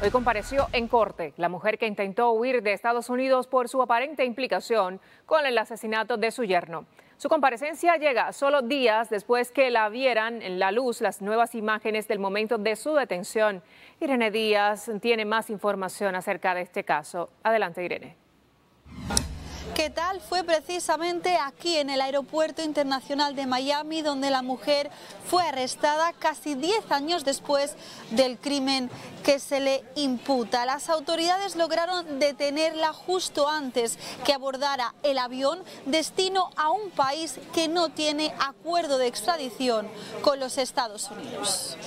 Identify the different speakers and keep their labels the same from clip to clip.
Speaker 1: Hoy compareció en corte la mujer que intentó huir de Estados Unidos por su aparente implicación con el asesinato de su yerno. Su comparecencia llega solo días después que la vieran en la luz las nuevas imágenes del momento de su detención. Irene Díaz tiene más información acerca de este caso. Adelante, Irene. ¿Qué tal? Fue precisamente aquí en el Aeropuerto Internacional de Miami donde la mujer fue arrestada casi 10 años después del crimen que se le imputa. Las autoridades lograron detenerla justo antes que abordara el avión destino a un país que no tiene acuerdo de extradición con los Estados Unidos.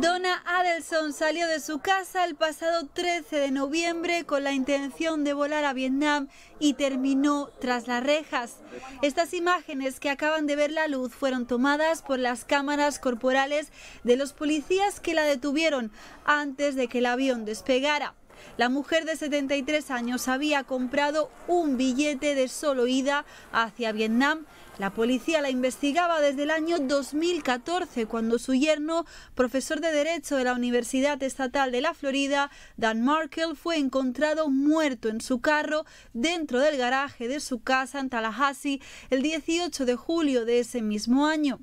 Speaker 1: Donna Adelson salió de su casa el pasado 13 de noviembre con la intención de volar a Vietnam y terminó tras las rejas. Estas imágenes que acaban de ver la luz fueron tomadas por las cámaras corporales de los policías que la detuvieron antes de que el avión despegara. La mujer de 73 años había comprado un billete de solo ida hacia Vietnam. La policía la investigaba desde el año 2014, cuando su yerno, profesor de Derecho de la Universidad Estatal de la Florida, Dan Markle, fue encontrado muerto en su carro dentro del garaje de su casa en Tallahassee el 18 de julio de ese mismo año.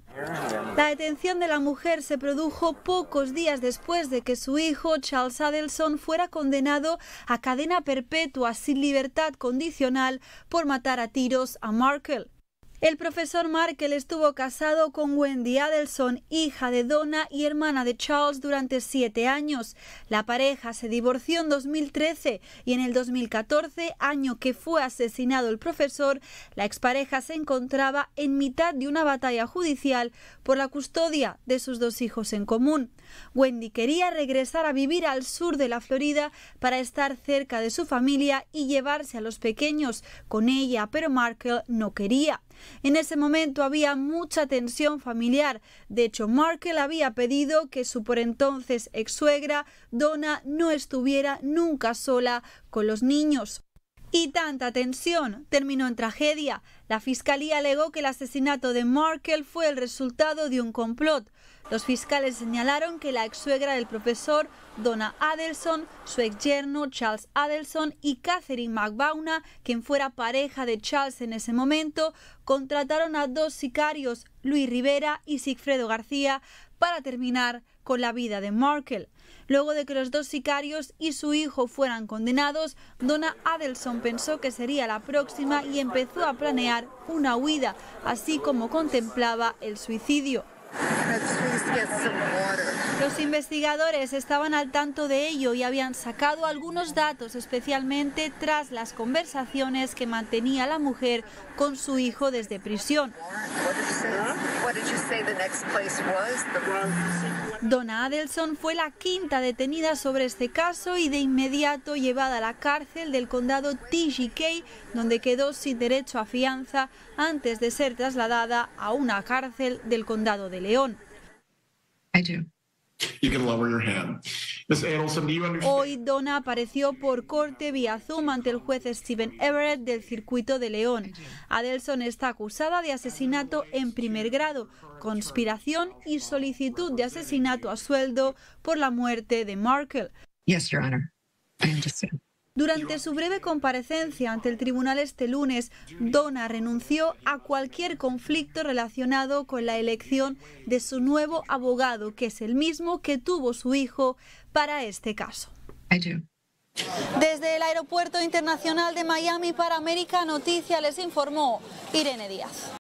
Speaker 1: La detención de la mujer se produjo pocos días después de que su hijo, Charles Adelson, fuera condenado a cadena perpetua sin libertad condicional por matar a tiros a Markel. El profesor Markel estuvo casado con Wendy Adelson, hija de Donna y hermana de Charles durante siete años. La pareja se divorció en 2013 y en el 2014, año que fue asesinado el profesor, la expareja se encontraba en mitad de una batalla judicial por la custodia de sus dos hijos en común. Wendy quería regresar a vivir al sur de la Florida para estar cerca de su familia y llevarse a los pequeños con ella, pero Markel no quería. En ese momento había mucha tensión familiar. De hecho, Markle había pedido que su por entonces ex suegra, Donna, no estuviera nunca sola con los niños. Y tanta tensión terminó en tragedia. La fiscalía alegó que el asesinato de Markel fue el resultado de un complot. Los fiscales señalaron que la ex suegra del profesor, Donna Adelson, su ex yerno, Charles Adelson, y Catherine McBauna, quien fuera pareja de Charles en ese momento, contrataron a dos sicarios, Luis Rivera y Sigfredo García, para terminar con la vida de Markel. Luego de que los dos sicarios y su hijo fueran condenados, Donna Adelson pensó que sería la próxima y empezó a planear una huida, así como contemplaba el suicidio. Los investigadores estaban al tanto de ello y habían sacado algunos datos, especialmente tras las conversaciones que mantenía la mujer con su hijo desde prisión. Donna Adelson fue la quinta detenida sobre este caso y de inmediato llevada a la cárcel del condado TGK, donde quedó sin derecho a fianza antes de ser trasladada a una cárcel del condado de León. Hoy Donna apareció por corte vía Zoom ante el juez Steven Everett del circuito de León. Adelson está acusada de asesinato en primer grado, conspiración y solicitud de asesinato a sueldo por la muerte de Markle. Durante su breve comparecencia ante el tribunal este lunes, Donna renunció a cualquier conflicto relacionado con la elección de su nuevo abogado, que es el mismo que tuvo su hijo para este caso. Desde el Aeropuerto Internacional de Miami para América Noticia les informó Irene Díaz.